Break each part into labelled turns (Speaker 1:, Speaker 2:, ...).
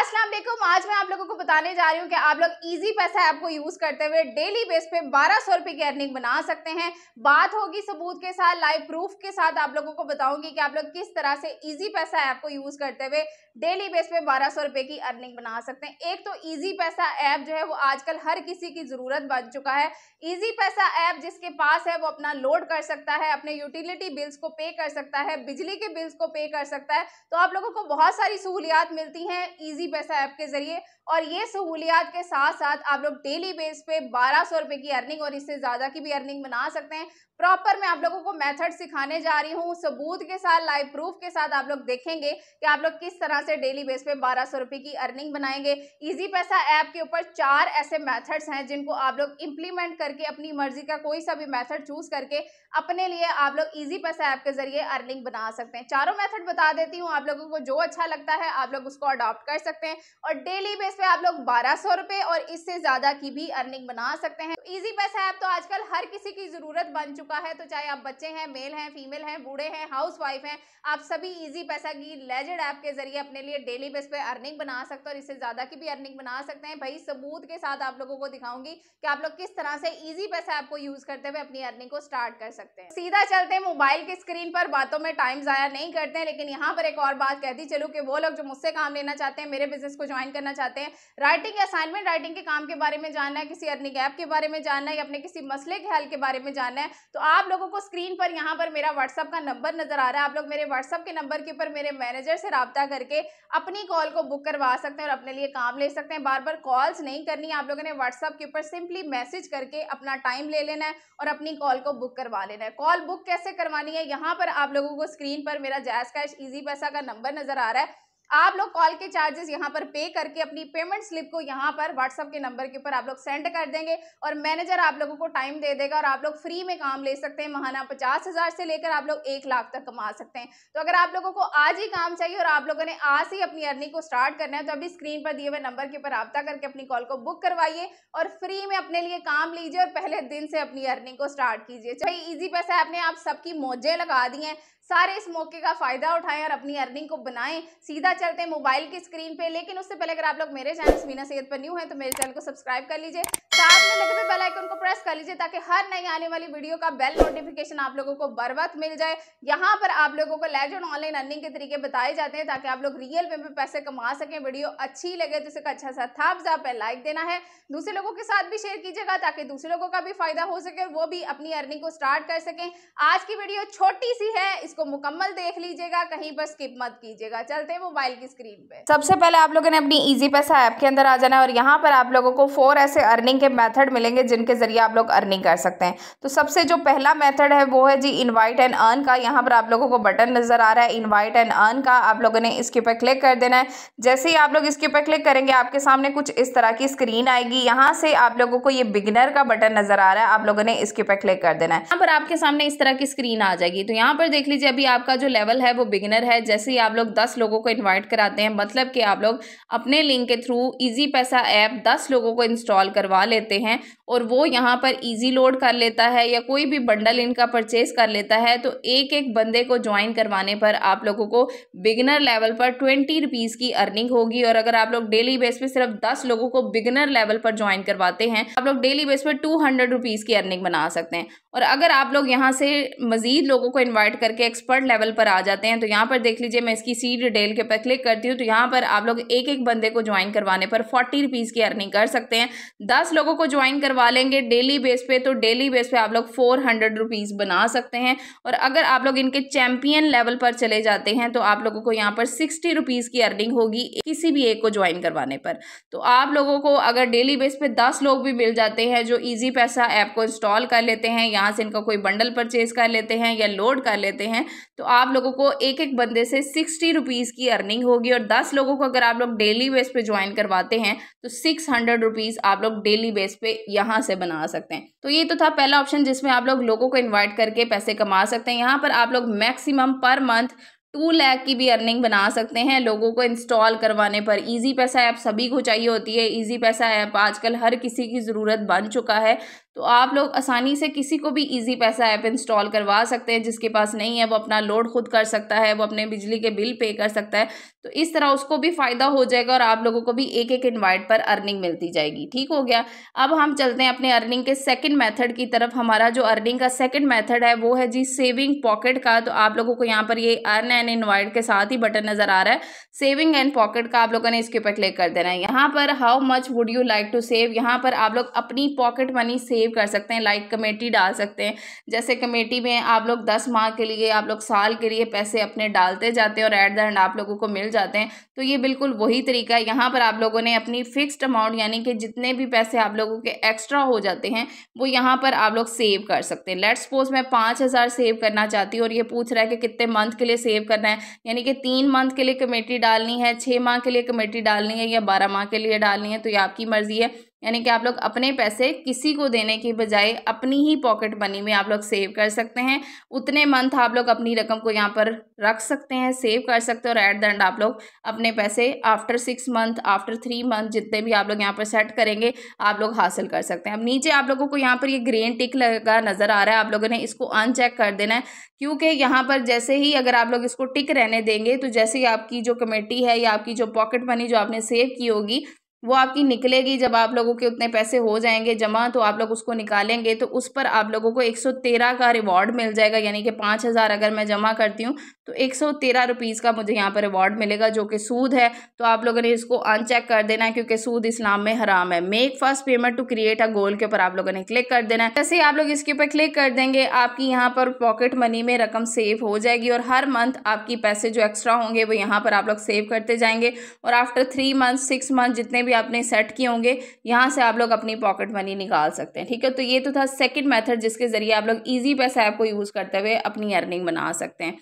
Speaker 1: अस्सलाम वालेकुम आज मैं आप लोगों को बताने जा रही हूँ कि आप लोग इजी पैसा ऐप को यूज़ करते हुए डेली बेस पे बारह सौ रुपये की अर्निंग बना सकते हैं बात होगी सबूत के साथ लाइव प्रूफ के साथ आप लोगों को बताऊंगी कि आप लोग किस तरह से इजी पैसा ऐप को यूज़ करते हुए डेली बेस पे बारह सौ रुपये की अर्निंग बना सकते हैं एक तो ईजी पैसा ऐप जो है वो आजकल हर किसी की ज़रूरत बन चुका है ईजी पैसा ऐप जिसके पास है वो अपना लोड कर सकता है अपने यूटिलिटी बिल्स को पे कर सकता है बिजली के बिल्स को पे कर सकता है तो आप लोगों को बहुत सारी सहूलियात मिलती हैं ईजी इजी पैसा ऐप के जरिए और ये सहूलियात के साथ साथ आप लोग डेली बेस पे बारह सौ रुपए की अर्निंग और इससे ज़्यादा की भी अर्निंग बना सकते हैं प्रॉपर मैं आप लोगों को मेथड सिखाने जा रही हूँ सबूत के साथ लाइव प्रूफ के साथ आप लोग देखेंगे कि आप लोग किस तरह से डेली बेस पे बारह सौ की अर्निंग बनाएंगे इजी पैसा ऐप के ऊपर चार ऐसे मेथड्स हैं जिनको आप लोग इंप्लीमेंट करके अपनी मर्जी का कोई सा भी मेथड चूज करके अपने लिए आप लोग ईजी पैसा ऐप के जरिए अर्निंग बना सकते हैं चारों मैथड बता देती हूँ आप लोगों को जो अच्छा लगता है आप लोग उसको अडॉप्ट कर सकते सकते हैं और डेली बेस पे आप लोग बारह सौ रुपए और इससे ज्यादा की भी अर्निंग बना सकते हैं इजी पैसा ऐप तो आजकल हर किसी की जरूरत बन चुका है तो चाहे आप बच्चे हैं मेल हैं फीमेल हैं बूढ़े हैं हाउस वाइफ हैं आप सभी इजी पैसा की लेजेड ऐप के जरिए अपने लिए डेली बेस पे अर्निंग बना सकते हैं और इससे ज्यादा की भी अर्निंग बना सकते हैं भाई सबूत के साथ आप लोगों को दिखाऊंगी कि आप लोग किस तरह से इजी पैसा ऐप को यूज करते हुए अपनी अर्निंग को स्टार्ट कर सकते हैं सीधा चलते हैं मोबाइल की स्क्रीन पर बातों में टाइम जाया नहीं करते हैं लेकिन यहाँ पर एक और बात कहती चलू कि वो लोग जो मुझसे काम लेना चाहते हैं मेरे बिजनेस को ज्वाइन करना चाहते हैं राइटिंग असाइनमेंट राइटिंग के काम के बारे में जानना है किसी अर्निंग ऐप के बारे में जानना है या अपने किसी मसले के हल के बारे में जानना है तो आप लोगों को स्क्रीन पर यहाँ पर मेरा व्हाट्सअप का नंबर नजर आ रहा है आप लोग मेरे व्हाट्सअप के नंबर के ऊपर मेरे मैनेजर से रबता करके अपनी कॉल को बुक करवा सकते हैं और अपने लिए काम ले सकते हैं बार बार कॉल्स नहीं करनी आप लोगों ने व्हाट्सअप के ऊपर सिंपली मैसेज करके अपना टाइम ले लेना है और अपनी कॉल को बुक करवा लेना है कॉल बुक कैसे करवानी है यहाँ पर आप लोगों को स्क्रीन पर मेरा जैस कैश ईजी पैसा का नंबर नजर आ रहा है आप लोग कॉल के चार्जेस यहाँ पर पे करके अपनी पेमेंट स्लिप को यहाँ पर व्हाट्सअप के नंबर के ऊपर आप लोग सेंड कर देंगे और मैनेजर आप लोगों को टाइम दे देगा और आप लोग फ्री में काम ले सकते हैं महाना पचास हज़ार से लेकर आप लोग एक लाख तक कमा सकते हैं तो अगर आप लोगों को आज ही काम चाहिए और आप लोगों ने आज ही अपनी अर्निंग को स्टार्ट करना है तो अभी स्क्रीन पर दिए हुए नंबर के ऊपर रबता करके अपनी कॉल को बुक करवाइए और फ्री में अपने लिए काम लीजिए और पहले दिन से अपनी अर्निंग को स्टार्ट कीजिए चाहे ईजी पैसा आपने आप सबकी मौजें लगा दी हैं सारे इस मौके का फ़ायदा उठाएं और अपनी अर्निंग को बनाएं सीधा चलते हैं मोबाइल की स्क्रीन पे लेकिन उससे पहले अगर आप लोग मेरे चैनल मीना सैयद पर न्यू है तो मेरे चैनल को सब्सक्राइब कर लीजिए साथ में लगे हुए बेल आइकन को प्रेस कर लीजिए ताकि हर नई आने वाली वीडियो का बेल नोटिफिकेशन आप लोगों को बर वक्त मिल जाए यहाँ पर आप लोगों को लेज और ऑनलाइन अर्निंग के तरीके बताए जाते हैं ताकि आप लोग रियल वे में पैसे कमा सकें वीडियो अच्छी लगे तो इसका अच्छा सा था आप लाइक देना है दूसरे लोगों के साथ भी शेयर कीजिएगा ताकि दूसरे लोगों का भी फायदा हो सके वो भी अपनी अर्निंग को स्टार्ट कर सकें आज की वीडियो छोटी सी है इसको मुकम्मल देख लीजिएगा कहीं पर स्किप मत कीजिएगा चलते मोबाइल की स्क्रीन पर सबसे पहले आप लोगों ने अपनी इजी पैसा ऐप के अंदर आ जाना है और यहाँ पर आप लोगों को फोर ऐसे अर्निंग के मेथड मिलेंगे जिनके ज़रिए आप लोग अर्निंग कर सकते हैं तो सबसे जो पहला मेथड है वो है जी इनवाइट एंड अर्न का यहाँ पर आप लोगों को बटन नज़र आ रहा है इनवाइट एंड अर्न का आप लोगों ने इसके ऊपर क्लिक कर देना है जैसे ही आप लोग इसके ऊपर क्लिक करेंगे आपके सामने कुछ इस तरह की स्क्रीन आएगी यहाँ से आप लोगों को ये बिगनर का बटन नज़र आ रहा है आप लोगों ने इसके ऊपर क्लिक कर देना है यहाँ पर आपके सामने इस तरह की स्क्रीन आ जाएगी तो यहाँ पर देख लीजिए अभी आपका जो लेवल है वो बिगनर है जैसे ही आप लोग दस लोगों को इन्वाइट कराते हैं मतलब कि आप लोग अपने लिंक के थ्रू इजी पैसा ऐप दस लोगों को इंस्टॉल करवा लेते हैं और वो यहाँ पर इजी लोड कर लेता है या कोई भी बंडल इनका परचेज कर लेता है तो एक एक बंदे को ज्वाइन करवाने पर आप लोगों को बिगनर लेवल पर ट्वेंटी रुपीज़ की अर्निंग होगी और अगर आप लोग डेली बेस पे सिर्फ दस लोगों को बिगनर लेवल पर ज्वाइन करवाते हैं आप लोग डेली बेस पर टू हंड्रेड रुपीज़ की अर्निंग बना सकते हैं और अगर आप लोग यहाँ से मजीद लोगों को इन्वाइट करके एक्सपर्ट लेवल पर आ जाते हैं तो यहाँ पर देख लीजिए मैं इसकी सी डिटेल के ऊपर क्लिक करती हूँ तो यहाँ पर आप लोग एक एक बंदे को ज्वाइन करवाने पर फोर्टी रुपीज़ की अर्निंग कर सकते हैं दस लोग लोगों को ज्वाइन करवा लेंगे डेली बेस पे तो डेली बेस पे आप लोग फोर हंड्रेड रुपीज़ बना सकते हैं और अगर आप लोग इनके चैंपियन लेवल पर चले जाते हैं तो आप लोगों को यहाँ पर सिक्सटी रुपीज़ की अर्निंग होगी किसी भी एक को ज्वाइन करवाने पर तो आप लोगों को अगर डेली बेस पे दस लोग भी मिल जाते हैं जो ईजी पैसा ऐप को इंस्टॉल कर लेते हैं यहाँ से इनका कोई बंडल परचेज कर लेते हैं या लोड कर लेते हैं तो आप लोगों को एक एक बंदे से सिक्सटी रुपीज़ की अर्निंग होगी और दस लोगों को अगर आप लोग डेली बेस पे ज्वाइन करवाते हैं तो सिक्स हंड्रेड रुपीज़ आप लोग डेली बेस पे यहाँ से बना सकते हैं तो ये तो था पहला ऑप्शन जिसमें आप लोग लोगों को इन्वाइट करके पैसे कमा सकते हैं यहाँ पर आप लोग maximum per month to lakh की भी अर्निंग बना सकते हैं लोगों को इंस्टॉल करवाने पर इजी पैसा ऐप सभी को चाहिए होती है इजी पैसा ऐप आजकल हर किसी की ज़रूरत बन चुका है तो आप लोग आसानी से किसी को भी इजी पैसा ऐप इंस्टॉल करवा सकते हैं जिसके पास नहीं है वो अपना लोड खुद कर सकता है वो अपने बिजली के बिल पे कर सकता है तो इस तरह उसको भी फ़ायदा हो जाएगा और आप लोगों को भी एक एक इन्वाइट पर अर्निंग मिलती जाएगी ठीक हो गया अब हम चलते हैं अपने अर्निंग के सेकेंड मैथड की तरफ हमारा जो अर्निंग का सेकेंड मैथड है वो है जी सेविंग पॉकेट का तो आप लोगों को यहाँ पर ये अर्न एंड इनवाइट के साथ ही बटन नजर आ रहा है सेविंग एंड पॉकेट का आप लोगों ने इसके ऊपर क्लिक कर देना है यहाँ पर how much would you like to save यहाँ पर आप लोग अपनी पॉकेट मनी सेव कर सकते हैं लाइक कमेटी डाल सकते हैं जैसे कमेटी में आप लोग दस माह के लिए आप लोग साल के लिए पैसे अपने डालते जाते हैं और एट द एंड आप लोगों को मिल जाते हैं तो ये बिल्कुल वही तरीका है यहाँ पर आप लोगों ने अपनी फिक्स्ड अमाउंट यानी कि जितने भी पैसे आप लोगों के एक्स्ट्रा हो जाते हैं वो यहाँ पर आप लोग सेव कर सकते हैं लेट्स सपोज मैं पाँच हज़ार सेव करना चाहती हूँ और ये पूछ रहा है कि कितने मंथ के लिए सेव करना है यानी कि तीन मंथ के लिए कमेटी डालनी है छः माह के लिए कमेटी डालनी है या बारह माह के लिए डालनी है तो ये आपकी मर्ज़ी है यानी कि आप लोग अपने पैसे किसी को देने के बजाय अपनी ही पॉकेट मनी में आप लोग सेव कर सकते हैं उतने मंथ आप लोग अपनी रकम को यहाँ पर रख सकते हैं सेव कर सकते हैं और एट द एंड आप लोग अपने पैसे after six month after three month जितने भी आप लोग यहाँ पर सेट करेंगे आप लोग हासिल कर सकते हैं अब नीचे आप लोगों को यहाँ पर ये ग्रेन ग्रीन टिक लगा नज़र आ रहा है आप लोगों ने इसको अनचेक कर देना है क्योंकि यहाँ पर जैसे ही अगर आप लोग इसको टिक रहने देंगे तो जैसे ही आपकी जो कमेटी है या आपकी जो पॉकेट मनी जो आपने सेव की होगी वो आपकी निकलेगी जब आप लोगों के उतने पैसे हो जाएंगे जमा तो आप लोग उसको निकालेंगे तो उस पर आप लोगों को एक सौ तेरह का रिवॉर्ड मिल जाएगा यानी कि 5000 हज़ार अगर मैं जमा करती हूँ तो एक सौ तेरह रुपीज़ का मुझे यहाँ पर रिवॉर्ड मिलेगा जो कि सूद है तो आप लोगों ने इसको अनचेक कर देना है क्योंकि सूद इस्लाम में हराम है make first payment to create a goal के ऊपर आप लोगों ने क्लिक कर देना है जैसे आप लोग इसके ऊपर क्लिक कर देंगे आपकी यहाँ पर पॉकेट मनी में रकम सेव हो जाएगी और हर मंथ आपकी पैसे जो एक्स्ट्रा होंगे वो यहाँ पर आप लोग सेव करते जाएंगे और after three month six month जितने भी भी आपने सेट किए होंगे यहाँ से आप लोग अपनी पॉकेट मनी निकाल सकते हैं ठीक है तो ये तो था सेकेंड मैथड जिसके ज़रिए आप लोग ईजी पैसा ऐप को यूज़ करते हुए अपनी अर्निंग बना सकते हैं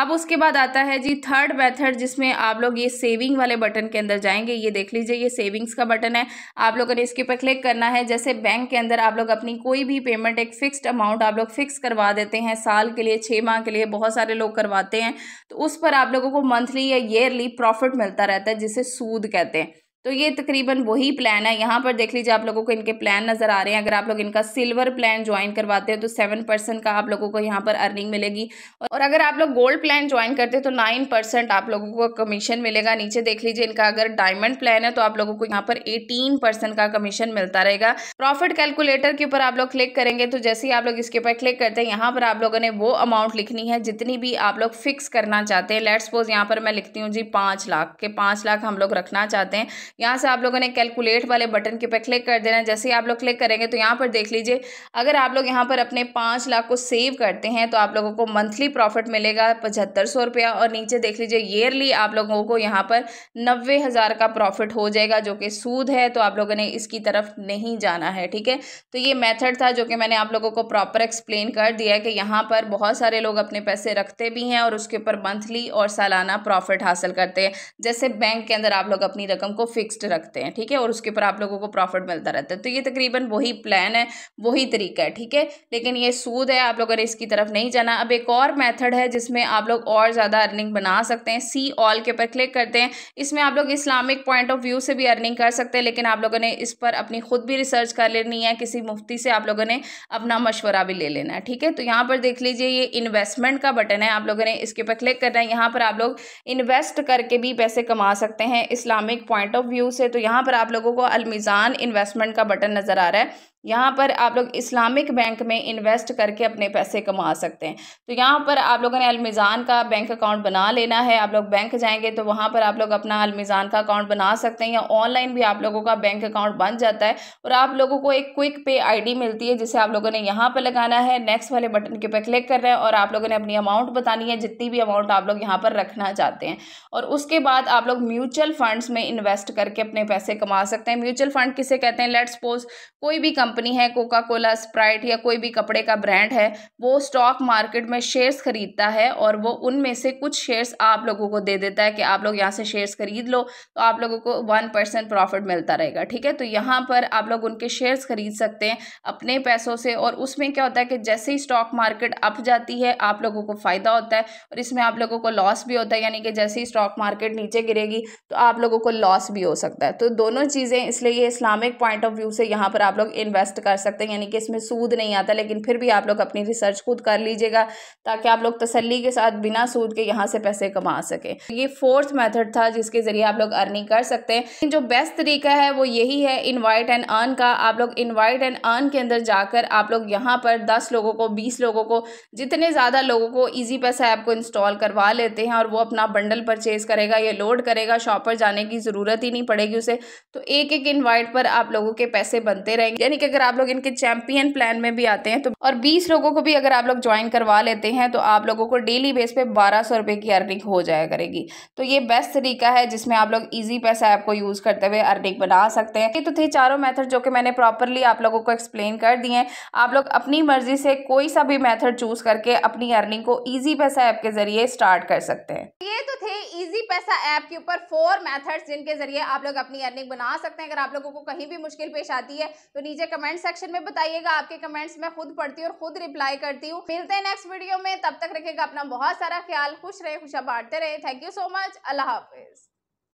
Speaker 1: अब उसके बाद आता है जी थर्ड मेथड जिसमें आप लोग ये सेविंग वाले बटन के अंदर जाएंगे ये देख लीजिए ये सेविंग्स का बटन है आप लोगों ने इसके ऊपर क्लिक करना है जैसे बैंक के अंदर आप लोग अपनी कोई भी पेमेंट एक फ़िक्स्ड अमाउंट आप लोग फ़िक्स करवा देते हैं साल के लिए छः माह के लिए बहुत सारे लोग करवाते हैं तो उस पर आप लोगों को मंथली या ईयरली प्रॉफिट मिलता रहता है जिसे सूद कहते हैं तो ये तकरीबन वही प्लान है यहाँ पर देख लीजिए आप लोगों को इनके प्लान नज़र आ रहे हैं अगर आप लोग इनका सिल्वर प्लान ज्वाइन करवाते हैं तो सेवन परसेंट का आप लोगों को यहाँ पर अर्निंग मिलेगी और अगर आप लोग गोल्ड प्लान ज्वाइन करते हैं तो नाइन परसेंट आप लोगों को कमीशन मिलेगा नीचे देख लीजिए इनका अगर डायमंड प्लान है तो आप लोगों को यहाँ पर एटीन परसेंट का कमीशन मिलता रहेगा प्रॉफिट कैलकुलेटर के ऊपर आप लोग क्लिक करेंगे तो जैसे ही आप लोग इसके ऊपर क्लिक करते हैं यहाँ पर आप लोगों ने वो अमाउंट लिखनी है जितनी भी आप लोग फिक्स करना चाहते हैं लेट सपोज यहाँ पर मैं लिखती हूँ जी पाँच लाख के पाँच लाख हम लोग रखना चाहते हैं यहाँ से आप लोगों ने कैलकुलेट वाले बटन के ऊपर क्लिक कर देना है जैसे ही आप लोग क्लिक करेंगे तो यहाँ पर देख लीजिए अगर आप लोग यहाँ पर अपने पाँच लाख को सेव करते हैं तो आप लोगों को मंथली प्रॉफिट मिलेगा पचहत्तर सौ रुपया और नीचे देख लीजिए ईयरली आप लोगों को यहाँ पर नब्बे हज़ार का प्रॉफिट हो जाएगा जो कि सूद है तो आप लोगों ने इसकी तरफ नहीं जाना है ठीक है तो ये मेथड था जो कि मैंने आप लोगों को प्रॉपर एक्सप्लेन कर दिया है कि यहाँ पर बहुत सारे लोग अपने पैसे रखते भी हैं और उसके ऊपर मंथली और सालाना प्रॉफिट हासिल करते हैं जैसे बैंक के अंदर आप लोग अपनी रकम को फिक्स फिक्स्ड रखते हैं ठीक है और उसके ऊपर आप लोगों को प्रॉफिट मिलता रहता है तो ये तकरीबन वही प्लान है वही तरीका है ठीक है लेकिन ये सूद है आप लोग अगर इसकी तरफ नहीं जाना अब एक और मेथड है जिसमें आप लोग और ज़्यादा अर्निंग बना सकते हैं सी ऑल के ऊपर क्लिक करते हैं इसमें आप लोग इस्लामिक पॉइंट ऑफ व्यू से भी अर्निंग कर सकते हैं लेकिन आप लोगों ने इस पर अपनी खुद भी रिसर्च कर लेनी है किसी मुफ्ती से आप लोगों ने अपना मशवरा भी ले लेना है ठीक है तो यहाँ पर देख लीजिए ये इन्वेस्टमेंट का बटन है आप लोगों ने इसके ऊपर क्लिक करना है यहाँ पर आप लोग इन्वेस्ट करके भी पैसे कमा सकते हैं Islamic point of view view से तो यहाँ पर आप लोगों को अलमिज़ान इन्वेस्टमेंट का बटन नज़र आ रहा है यहाँ पर आप लोग इस्लामिक बैंक में इन्वेस्ट करके अपने पैसे कमा सकते हैं तो यहाँ पर आप लोगों ने अलमिज़ान का बैंक अकाउंट बना लेना है आप लोग बैंक जाएंगे तो वहाँ पर आप लोग अपना अलमिज़ान का अकाउंट बना सकते हैं या ऑनलाइन भी आप लोगों का बैंक अकाउंट बन जाता है और आप लोगों को एक क्विक पे आई मिलती है जिसे आप लोगों ने यहाँ पर लगाना है नेक्स्ट वाले बटन के ऊपर क्लिक कर रहे हैं और आप लोगों ने अपनी अमाउंट बतानी है जितनी भी अमाउंट आप लोग यहाँ पर रखना चाहते हैं और उसके बाद आप लोग म्यूचुअल फंड्स में इन्वेस्ट करके अपने पैसे कमा सकते हैं म्यूचुअल फंड किसे कहते हैं लेट्स सपोज कोई भी कंपनी है कोका कोला स्प्राइट या कोई भी कपड़े का ब्रांड है वो स्टॉक मार्केट में शेयर्स खरीदता है और वो उनमें से कुछ शेयर्स आप लोगों को दे देता है कि आप लोग यहाँ से शेयर्स खरीद लो तो आप लोगों को वन परसेंट प्रॉफिट मिलता रहेगा ठीक है तो यहाँ पर आप लोग उनके शेयर्स खरीद सकते हैं अपने पैसों से और उसमें क्या होता है कि जैसे ही स्टॉक मार्केट अप जाती है आप लोगों को फ़ायदा होता है और इसमें आप लोगों को लॉस भी होता है यानी कि जैसे ही स्टॉक मार्केट नीचे गिरेगी तो आप लोगों को लॉस भी हो सकता है तो दोनों चीज़ें इसलिए ये इस्लामिक पॉइंट ऑफ व्यू से यहाँ पर आप लोग इन्वेस्ट इन्वेस्ट कर सकते हैं यानी कि इसमें सूद नहीं आता लेकिन फिर भी आप लोग अपनी रिसर्च खुद कर लीजिएगा ताकि आप लोग तसली के साथ बिना सूद के यहाँ से पैसे कमा सकें ये फोर्थ मेथड था जिसके ज़रिए आप लोग अर्निंग कर सकते हैं जो बेस्ट तरीका है वो यही है इन्वाइट एंड अर्न का आप लोग इन्वाइट एंड अर्न के अंदर जाकर आप लोग यहाँ पर दस लोगों को बीस लोगों को जितने ज़्यादा लोगों को ईजी पैसा ऐप को इंस्टॉल करवा लेते हैं और वो अपना बंडल परचेज करेगा या लोड करेगा शॉप पर जाने की ज़रूरत ही नहीं पड़ेगी उसे तो एक एक इन्वाइट पर आप लोगों के पैसे बनते रहेंगे यानी कि अगर आप लोग इनके चैंपियन प्लान में भी आते हैं तो और बीस लोगों को भी अगर आप लोग ज्वाइन करवा लेते हैं तो आप लोगों को डेली बेस पे बारह सौ रुपये की अर्निंग हो जाया करेगी तो ये बेस्ट तरीका है जिसमें आप लोग इजी पैसा ऐप को यूज़ करते हुए अर्निंग बना सकते हैं ये तो थे चारों मैथड जो कि मैंने प्रॉपरली आप लोगों को एक्सप्लेन कर दिए हैं आप लोग अपनी मर्जी से कोई सा भी मैथड चूज़ करके अपनी अर्निंग को ईजी पैसा ऐप के जरिए स्टार्ट कर सकते हैं ये तो थे इजी पैसा ऐप के ऊपर फोर मेथड्स जिनके जरिए आप लोग अपनी अर्निंग बना सकते हैं अगर आप लोगों को कहीं भी मुश्किल पेश आती है तो नीचे कमेंट सेक्शन में बताइएगा आपके कमेंट्स मैं खुद पढ़ती हूँ और खुद रिप्लाई करती हूँ मिलते हैं नेक्स्ट वीडियो में तब तक रखेगा अपना बहुत सारा ख्याल खुश रहे खुशा बांटते रहे थैंक यू सो मच अल्लाह हाफिज़